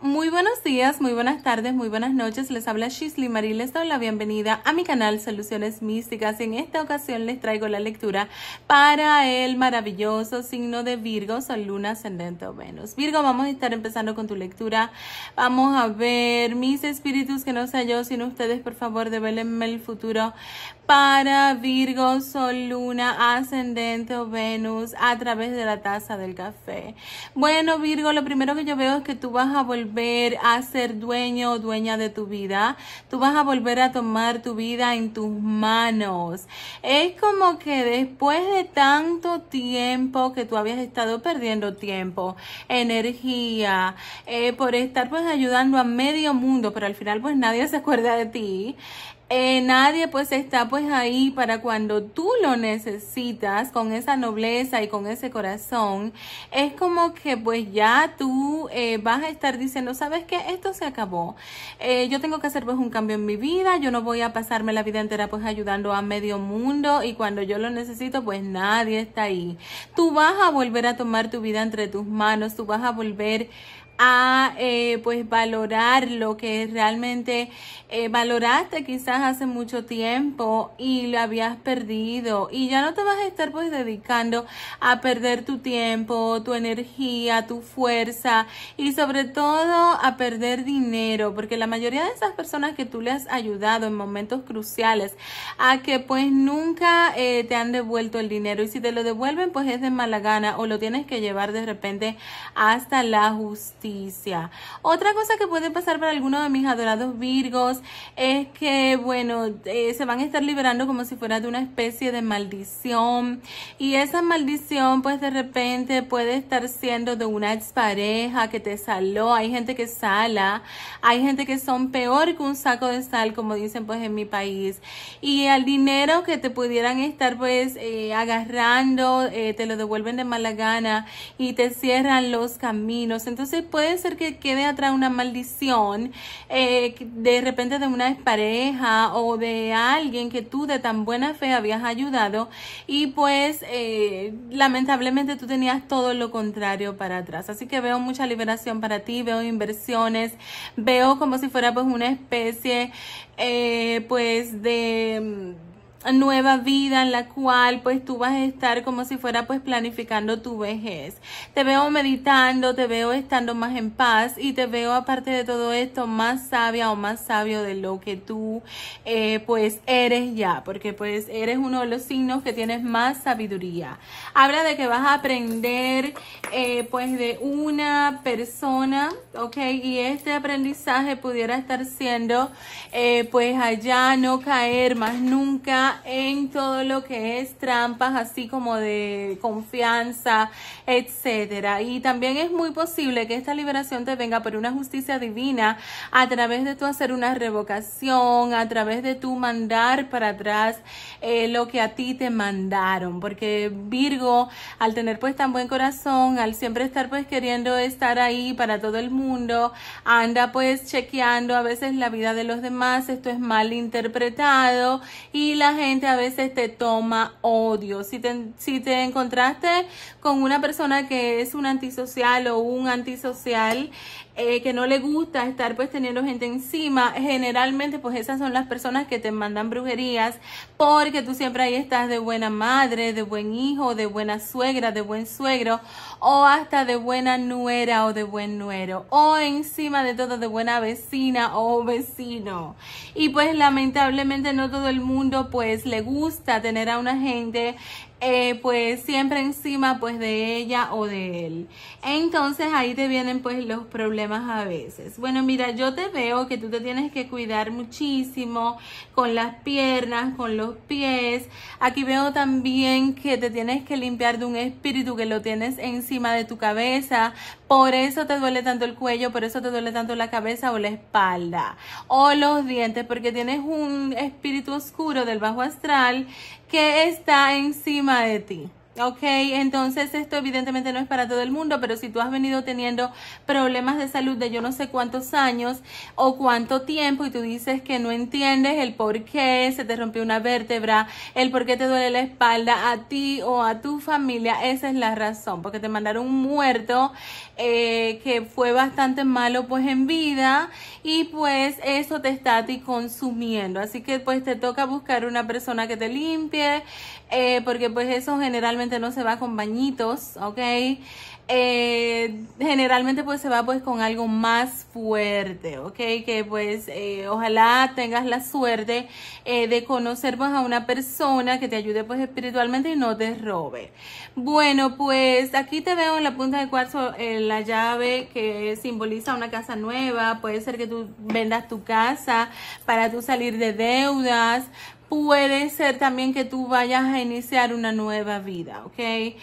Muy buenos días, muy buenas tardes, muy buenas noches. Les habla Shisley Marie. Les doy la bienvenida a mi canal Soluciones Místicas. En esta ocasión les traigo la lectura para el maravilloso signo de Virgo, Sol, Luna, Ascendente o Venus. Virgo, vamos a estar empezando con tu lectura. Vamos a ver mis espíritus, que no sea yo, sino ustedes, por favor, develenme el futuro para Virgo, Sol, Luna, Ascendente o Venus a través de la taza del café. Bueno, Virgo, lo primero que yo veo es que tú vas a volver a ser dueño o dueña de tu vida. Tú vas a volver a tomar tu vida en tus manos. Es como que después de tanto tiempo que tú habías estado perdiendo tiempo, energía, eh, por estar pues ayudando a medio mundo, pero al final pues nadie se acuerda de ti. Eh, nadie pues está pues ahí para cuando tú lo necesitas con esa nobleza y con ese corazón. Es como que pues ya tú eh, vas a estar diciendo, sabes que esto se acabó. Eh, yo tengo que hacer pues un cambio en mi vida. Yo no voy a pasarme la vida entera pues ayudando a medio mundo y cuando yo lo necesito pues nadie está ahí. Tú vas a volver a tomar tu vida entre tus manos. Tú vas a volver a eh, pues valorar lo que realmente eh, valoraste quizás hace mucho tiempo y lo habías perdido y ya no te vas a estar pues dedicando a perder tu tiempo, tu energía, tu fuerza y sobre todo a perder dinero porque la mayoría de esas personas que tú le has ayudado en momentos cruciales a que pues nunca eh, te han devuelto el dinero y si te lo devuelven pues es de mala gana o lo tienes que llevar de repente hasta la justicia otra cosa que puede pasar para algunos de mis adorados Virgos es que, bueno, eh, se van a estar liberando como si fuera de una especie de maldición. Y esa maldición, pues de repente puede estar siendo de una expareja que te saló. Hay gente que sala, hay gente que son peor que un saco de sal, como dicen pues en mi país. Y el dinero que te pudieran estar pues eh, agarrando, eh, te lo devuelven de mala gana y te cierran los caminos. Entonces puede ser que quede atrás una maldición eh, de repente de una pareja o de alguien que tú de tan buena fe habías ayudado y pues eh, lamentablemente tú tenías todo lo contrario para atrás. Así que veo mucha liberación para ti, veo inversiones, veo como si fuera pues una especie eh, pues de mm, nueva vida en la cual pues tú vas a estar como si fuera pues planificando tu vejez. Te veo meditando, te veo estando más en paz y te veo aparte de todo esto más sabia o más sabio de lo que tú eh, pues eres ya, porque pues eres uno de los signos que tienes más sabiduría. Habla de que vas a aprender eh, pues de una persona, ok, y este aprendizaje pudiera estar siendo eh, pues allá no caer más nunca en todo lo que es trampas, así como de confianza, etcétera. Y también es muy posible que esta liberación te venga por una justicia divina a través de tu hacer una revocación, a través de tu mandar para atrás eh, lo que a ti te mandaron. Porque Virgo, al tener pues tan buen corazón, al siempre estar pues queriendo estar ahí para todo el mundo, anda pues chequeando a veces la vida de los demás, esto es mal interpretado y la a veces te toma odio. Si te, si te encontraste con una persona que es un antisocial o un antisocial, eh, que no le gusta estar pues teniendo gente encima, generalmente pues esas son las personas que te mandan brujerías porque tú siempre ahí estás de buena madre, de buen hijo, de buena suegra, de buen suegro o hasta de buena nuera o de buen nuero o encima de todo de buena vecina o vecino. Y pues lamentablemente no todo el mundo pues le gusta tener a una gente eh, pues siempre encima pues de ella o de él. Entonces ahí te vienen pues los problemas a veces. Bueno, mira, yo te veo que tú te tienes que cuidar muchísimo con las piernas, con los pies. Aquí veo también que te tienes que limpiar de un espíritu que lo tienes encima de tu cabeza por eso te duele tanto el cuello, por eso te duele tanto la cabeza o la espalda o los dientes, porque tienes un espíritu oscuro del bajo astral que está encima de ti. Ok, entonces esto evidentemente no es para todo el mundo, pero si tú has venido teniendo problemas de salud de yo no sé cuántos años o cuánto tiempo y tú dices que no entiendes el por qué se te rompió una vértebra, el por qué te duele la espalda a ti o a tu familia, esa es la razón, porque te mandaron un muerto eh, que fue bastante malo pues en vida y pues eso te está a ti consumiendo. Así que pues te toca buscar una persona que te limpie, eh, porque pues eso generalmente no se va con bañitos, ¿ok? Eh, generalmente pues se va pues con algo más fuerte, ¿ok? Que pues eh, ojalá tengas la suerte eh, de conocer pues a una persona que te ayude pues espiritualmente y no te robe. Bueno, pues aquí te veo en la punta de cuarzo la llave que simboliza una casa nueva. Puede ser que tú vendas tu casa para tú salir de deudas, puede ser también que tú vayas a iniciar una nueva vida, ¿ok?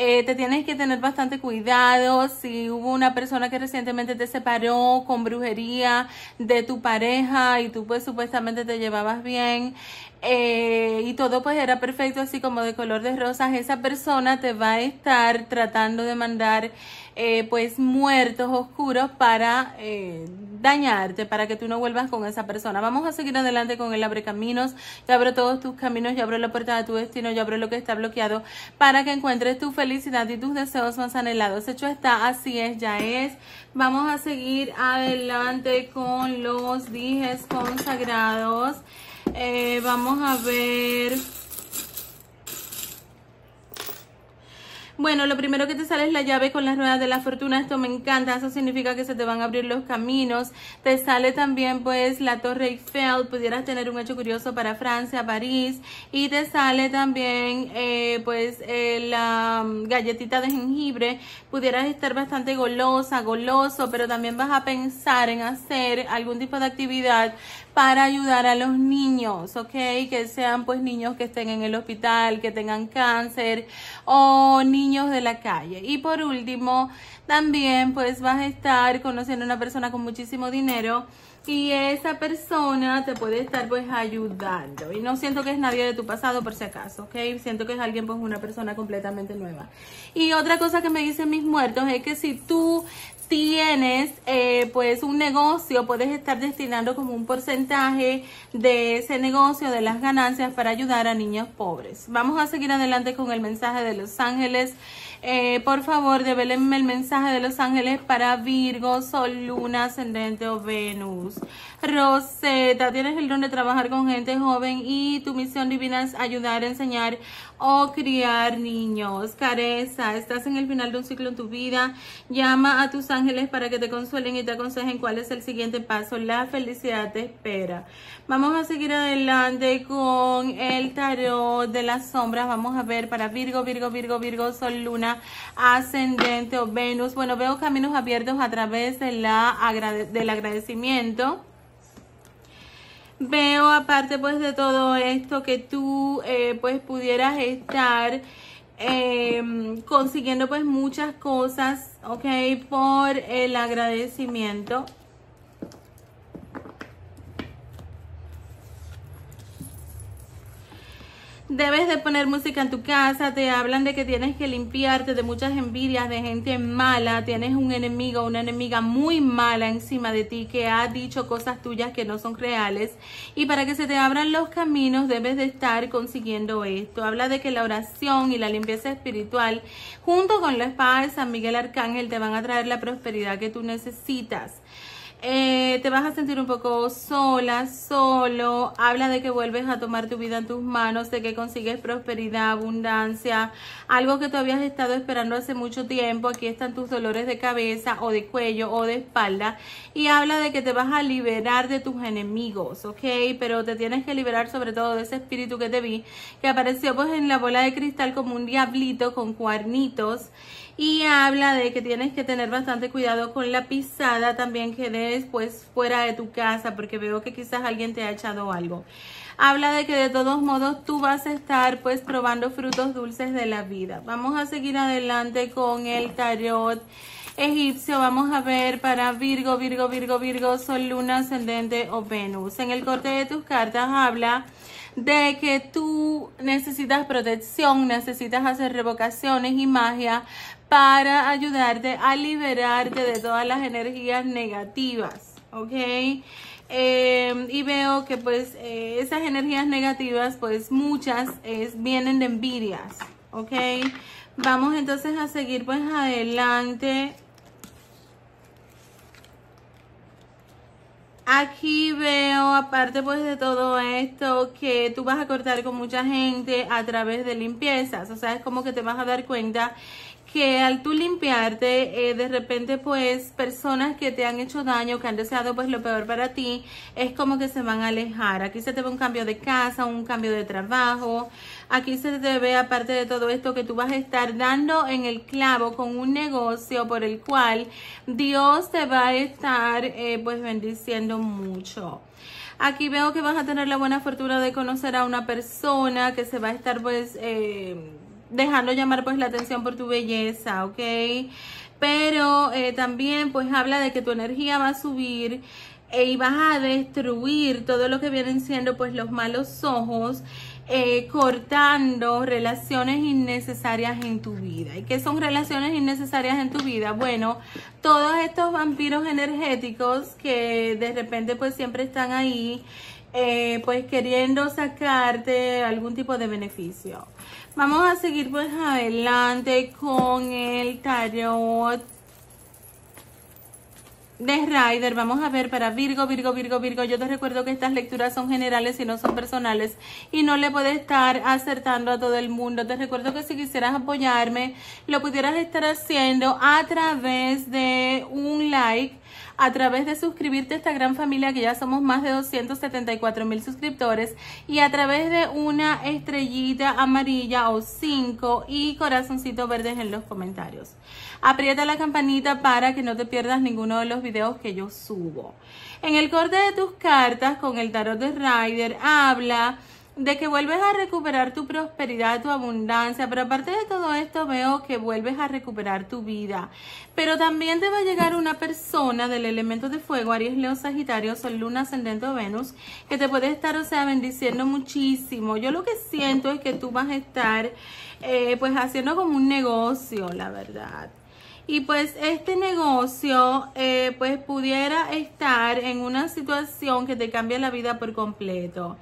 Eh, te tienes que tener bastante cuidado si hubo una persona que recientemente te separó con brujería de tu pareja y tú pues supuestamente te llevabas bien eh, y todo pues era perfecto así como de color de rosas, esa persona te va a estar tratando de mandar eh, pues muertos oscuros para eh, dañarte, para que tú no vuelvas con esa persona. Vamos a seguir adelante con el abre caminos. Yo abro todos tus caminos, yo abro la puerta de tu destino, yo abro lo que está bloqueado para que encuentres tu felicidad y tus deseos más anhelados. Hecho está, así es, ya es. Vamos a seguir adelante con los dijes consagrados. Eh, vamos a ver Bueno, lo primero que te sale es la llave con las ruedas de la fortuna. Esto me encanta. Eso significa que se te van a abrir los caminos. Te sale también pues la Torre Eiffel. Pudieras tener un hecho curioso para Francia, París. Y te sale también eh, pues eh, la mm, galletita de jengibre. Pudieras estar bastante golosa, goloso. Pero también vas a pensar en hacer algún tipo de actividad para ayudar a los niños, ¿ok? Que sean pues niños que estén en el hospital, que tengan cáncer o niños de la calle. Y por último, también pues vas a estar conociendo a una persona con muchísimo dinero y esa persona te puede estar pues ayudando. Y no siento que es nadie de tu pasado por si acaso, ¿ok? Siento que es alguien pues una persona completamente nueva. Y otra cosa que me dicen mis muertos es que si tú tienes eh, pues un negocio, puedes estar destinando como un porcentaje de ese negocio, de las ganancias para ayudar a niños pobres. Vamos a seguir adelante con el mensaje de los ángeles. Eh, por favor, develenme el mensaje de los ángeles para Virgo, Sol, Luna, Ascendente o Venus. Rosetta, tienes el don de trabajar con gente joven y tu misión divina es ayudar, a enseñar o criar niños. Careza, estás en el final de un ciclo en tu vida. Llama a tus ángeles para que te consuelen y te aconsejen cuál es el siguiente paso. La felicidad te espera. Vamos a seguir adelante con el tarot de las sombras. Vamos a ver para Virgo, Virgo, Virgo, Virgo, Sol, Luna, Ascendente o Venus. Bueno, veo caminos abiertos a través de la, del agradecimiento veo aparte pues de todo esto que tú eh, pues pudieras estar em, consiguiendo pues muchas cosas, por el agradecimiento. debes de poner música en tu casa, te hablan de que tienes que limpiarte de muchas envidias, de gente mala, tienes un enemigo, una enemiga muy mala encima de ti que ha dicho cosas tuyas que no son reales. Y para que se te abran los caminos debes de estar consiguiendo esto. Habla de que la oración y la limpieza espiritual junto con la espada de San Miguel Arcángel te van a traer la prosperidad que tú necesitas. Eh, te vas a sentir un poco sola, solo. Habla de que vuelves a tomar tu vida en tus manos, de que consigues prosperidad, abundancia, algo que tú habías estado esperando hace mucho tiempo. Aquí están tus dolores de cabeza o de cuello o de espalda. Y habla de que te vas a liberar de tus enemigos, ¿ok? Pero te tienes que liberar sobre todo de ese espíritu que te vi, que apareció pues en la bola de cristal como un diablito con cuernitos y habla de que tienes que tener bastante cuidado con la pisada también que des pues fuera de tu casa porque veo que quizás alguien te ha echado algo. Habla de que de todos modos tú vas a estar pues probando frutos dulces de la vida. Vamos a seguir adelante con el tarot egipcio, vamos a ver para Virgo, Virgo, Virgo, Virgo, Sol, Luna, Ascendente o Venus. En el corte de tus cartas habla de que tú necesitas protección, necesitas hacer revocaciones y magia para ayudarte a liberarte de todas las energías negativas, ¿ok? Eh, y veo que pues eh, esas energías negativas, pues muchas es, vienen de envidias, ¿ok? Vamos entonces a seguir pues adelante. Aquí veo, aparte pues de todo esto, que tú vas a cortar con mucha gente a través de limpiezas. O sea, es como que te vas a dar cuenta que al tú limpiarte, eh, de repente pues personas que te han hecho daño, que han deseado pues lo peor para ti, es como que se van a alejar. Aquí se te ve un cambio de casa, un cambio de trabajo. Aquí se te ve aparte de todo esto que tú vas a estar dando en el clavo con un negocio por el cual Dios te va a estar eh, pues bendiciendo mucho. Aquí veo que vas a tener la buena fortuna de conocer a una persona que se va a estar pues... Eh, dejarlo llamar pues la atención por tu belleza, ¿ok? Pero eh, también pues habla de que tu energía va a subir eh, y vas a destruir todo lo que vienen siendo pues los malos ojos. Eh, cortando relaciones innecesarias en tu vida. ¿Y qué son relaciones innecesarias en tu vida? Bueno, todos estos vampiros energéticos que de repente pues siempre están ahí pues queriendo sacarte algún tipo de beneficio. Vamos a seguir pues adelante con el tarot de Rider, vamos a ver para Virgo, Virgo, Virgo, Virgo. Yo te recuerdo que estas lecturas son generales y no son personales y no le puede estar acertando a todo el mundo. Te recuerdo que si quisieras apoyarme, lo pudieras estar haciendo a través de un like a través de suscribirte a esta gran familia que ya somos más de 274 mil suscriptores y a través de una estrellita amarilla o 5 y corazoncitos verdes en los comentarios. Aprieta la campanita para que no te pierdas ninguno de los videos que yo subo. En el corte de tus cartas con el tarot de Rider habla de que vuelves a recuperar tu prosperidad, tu abundancia, pero aparte de todo esto veo que vuelves a recuperar tu vida. Pero también te va a llegar una persona del elemento de fuego, Aries, Leo, Sagitario, Sol, Luna, Ascendente o Venus, que te puede estar, o sea, bendiciendo muchísimo. Yo lo que siento es que tú vas a estar, eh, pues, haciendo como un negocio, la verdad. Y pues este negocio eh, pues pudiera estar en una situación que te cambia la vida por completo.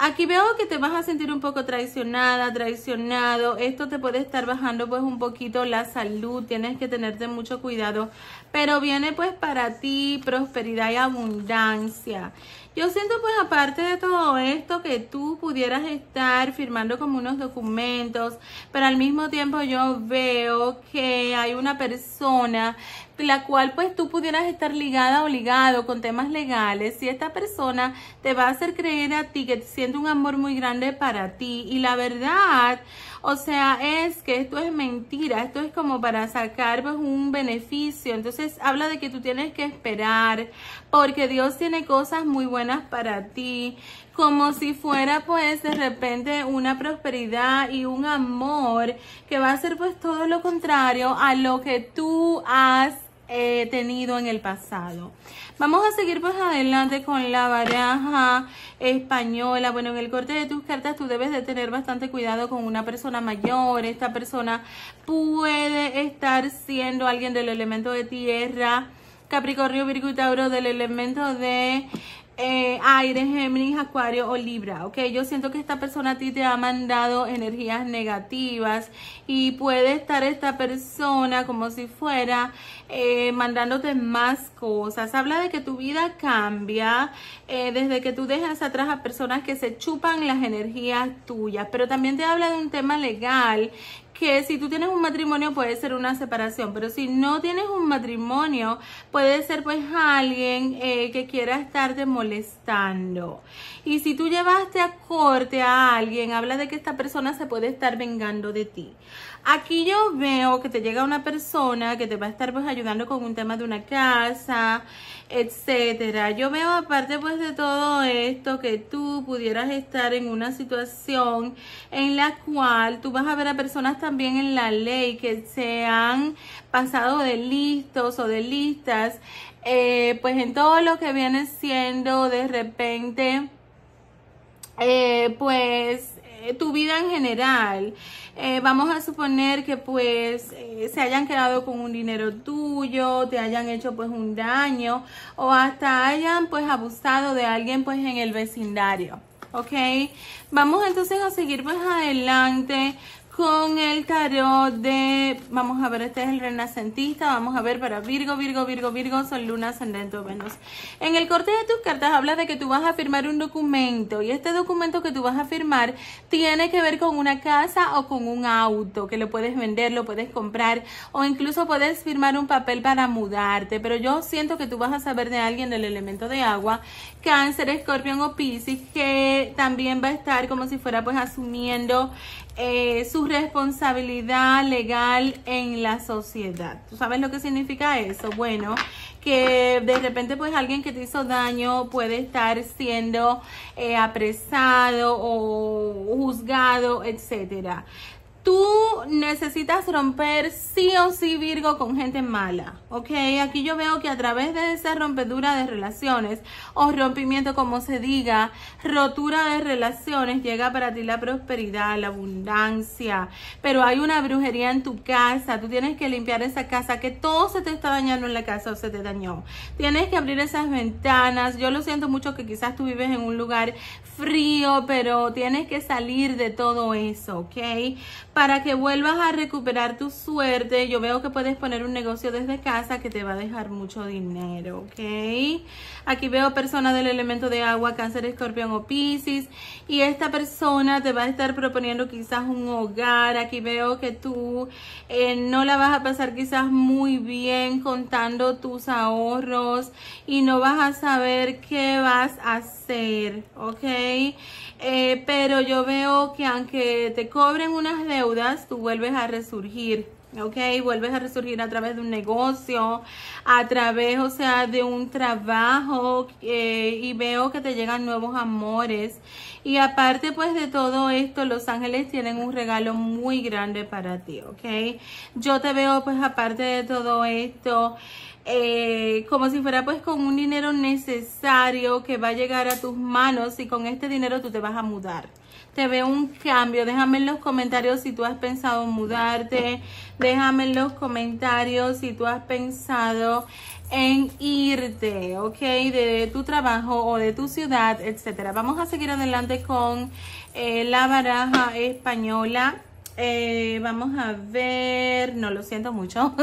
Aquí veo que te vas a sentir un poco traicionada, traicionado. Esto te puede estar bajando pues un poquito la salud. Tienes que tenerte mucho cuidado pero viene pues para ti prosperidad y abundancia. Yo siento pues aparte de todo esto que tú pudieras estar firmando como unos documentos, pero al mismo tiempo yo veo que hay una persona la cual pues tú pudieras estar ligada o ligado con temas legales, Y esta persona te va a hacer creer a ti que siente un amor muy grande para ti y la verdad, o sea, es que esto es mentira, esto es como para sacar pues, un beneficio. Entonces habla de que tú tienes que esperar porque Dios tiene cosas muy buenas para ti como si fuera pues de repente una prosperidad y un amor que va a ser pues todo lo contrario a lo que tú has he tenido en el pasado. Vamos a seguir pues adelante con la baraja española. Bueno, en el corte de tus cartas tú debes de tener bastante cuidado con una persona mayor. Esta persona puede estar siendo alguien del elemento de tierra. Capricornio, Virgo y Tauro del elemento de eh, aire, Géminis, Acuario o Libra, ¿ok? Yo siento que esta persona a ti te ha mandado energías negativas y puede estar esta persona como si fuera eh, mandándote más cosas. Habla de que tu vida cambia eh, desde que tú dejas atrás a personas que se chupan las energías tuyas, pero también te habla de un tema legal que si tú tienes un matrimonio puede ser una separación, pero si no tienes un matrimonio puede ser pues alguien eh, que quiera estarte molestando. Y si tú llevaste a corte a alguien, habla de que esta persona se puede estar vengando de ti. Aquí yo veo que te llega una persona que te va a estar pues ayudando con un tema de una casa, etcétera. Yo veo aparte pues de todo esto que tú pudieras estar en una situación en la cual tú vas a ver a personas también en la ley que se han pasado de listos o de listas, eh, pues en todo lo que viene siendo de repente... Eh, pues eh, tu vida en general. Eh, vamos a suponer que pues eh, se hayan quedado con un dinero tuyo, te hayan hecho pues un daño o hasta hayan pues abusado de alguien pues en el vecindario. ¿ok? Vamos entonces a seguir pues adelante con el tarot de, vamos a ver, este es el renacentista, vamos a ver para Virgo, Virgo, Virgo, Virgo, Son Luna, Ascendente o Venus. En el corte de tus cartas habla de que tú vas a firmar un documento y este documento que tú vas a firmar tiene que ver con una casa o con un auto, que lo puedes vender, lo puedes comprar o incluso puedes firmar un papel para mudarte, pero yo siento que tú vas a saber de alguien del elemento de agua, cáncer, escorpión o piscis, que también va a estar como si fuera pues asumiendo eh, su responsabilidad legal en la sociedad. ¿Tú sabes lo que significa eso? Bueno, que de repente pues alguien que te hizo daño puede estar siendo eh, apresado o juzgado, etcétera tú necesitas romper sí o sí Virgo con gente mala, ¿ok? Aquí yo veo que a través de esa rompedura de relaciones o rompimiento como se diga, rotura de relaciones, llega para ti la prosperidad, la abundancia, pero hay una brujería en tu casa, tú tienes que limpiar esa casa, que todo se te está dañando en la casa o se te dañó. Tienes que abrir esas ventanas, yo lo siento mucho que quizás tú vives en un lugar frío, pero tienes que salir de todo eso, ¿ok? para que vuelvas a recuperar tu suerte. Yo veo que puedes poner un negocio desde casa que te va a dejar mucho dinero, ¿ok? Aquí veo personas del elemento de agua, cáncer, escorpión o piscis. Y esta persona te va a estar proponiendo quizás un hogar. Aquí veo que tú eh, no la vas a pasar quizás muy bien contando tus ahorros y no vas a saber qué vas a hacer, ¿ok? Eh, pero yo veo que aunque te cobren unas deudas, tú vuelves a resurgir. ¿ok? Vuelves a resurgir a través de un negocio, a través, o sea, de un trabajo eh, y veo que te llegan nuevos amores. Y aparte, pues, de todo esto, los ángeles tienen un regalo muy grande para ti, ¿ok? Yo te veo, pues, aparte de todo esto, eh, como si fuera pues con un dinero necesario que va a llegar a tus manos y con este dinero tú te vas a mudar. Te veo un cambio, déjame en los comentarios si tú has pensado mudarte, déjame en los comentarios si tú has pensado en irte, ¿ok? De tu trabajo o de tu ciudad, etcétera. Vamos a seguir adelante con eh, la baraja española eh, vamos a ver, no lo siento mucho,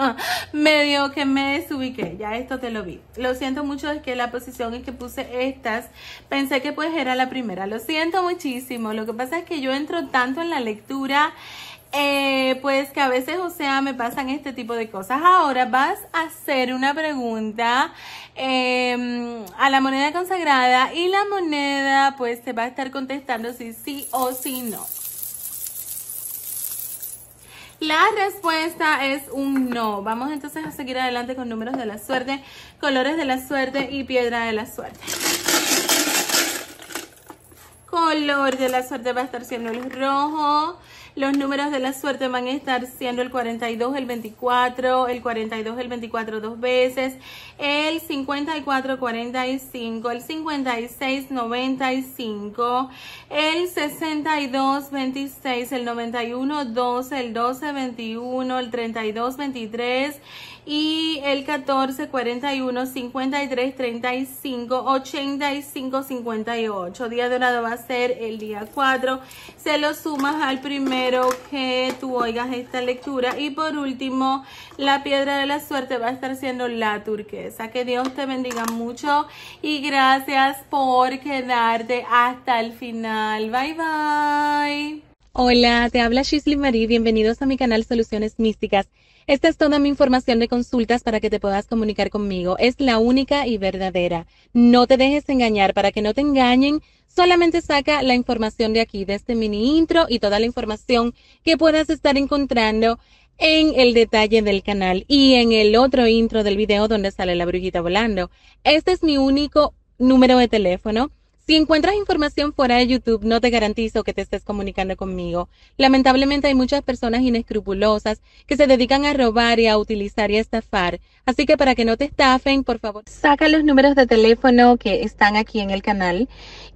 medio que me desubiqué, ya esto te lo vi. Lo siento mucho, es que la posición en que puse estas, pensé que pues era la primera, lo siento muchísimo. Lo que pasa es que yo entro tanto en la lectura, eh, pues que a veces, o sea, me pasan este tipo de cosas. Ahora vas a hacer una pregunta em, a la moneda consagrada y la moneda pues te va a estar contestando si sí o si no. La respuesta es un no. Vamos entonces a seguir adelante con números de la suerte, colores de la suerte y piedra de la suerte. Color de la suerte va a estar siendo el rojo. Los números de la suerte van a estar siendo el 42, el 24, el 42, el 24 dos veces, el 54, 45, el 56, 95, el 62, 26, el 91, 12, el 12, 21, el 32, 23 y el 14 41 53 35 85 58 día dorado va a ser el día 4 se lo sumas al primero que tú oigas esta lectura y por último la piedra de la suerte va a estar siendo la turquesa que Dios te bendiga mucho y gracias por quedarte hasta el final bye bye Hola, te habla Shisley Marie. Bienvenidos a mi canal Soluciones Místicas. Esta es toda mi información de consultas para que te puedas comunicar conmigo. Es la única y verdadera. No te dejes engañar. Para que no te engañen, solamente saca la información de aquí, de este mini intro y toda la información que puedas estar encontrando en el detalle del canal y en el otro intro del video donde sale la brujita volando. Este es mi único número de teléfono. Si encuentras información fuera de YouTube, no te garantizo que te estés comunicando conmigo. Lamentablemente hay muchas personas inescrupulosas que se dedican a robar y a utilizar y a estafar. Así que para que no te estafen, por favor, saca los números de teléfono que están aquí en el canal.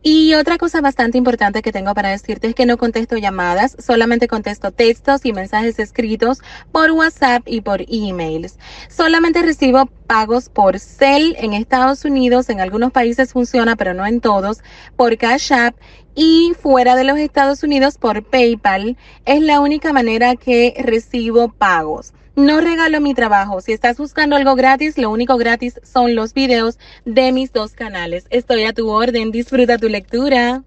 Y otra cosa bastante importante que tengo para decirte es que no contesto llamadas, solamente contesto textos y mensajes escritos por WhatsApp y por emails. Solamente recibo pagos por Cel en Estados Unidos, en algunos países funciona, pero no en todos, por Cash App y fuera de los Estados Unidos por PayPal. Es la única manera que recibo pagos. No regalo mi trabajo. Si estás buscando algo gratis, lo único gratis son los videos de mis dos canales. Estoy a tu orden. Disfruta tu lectura.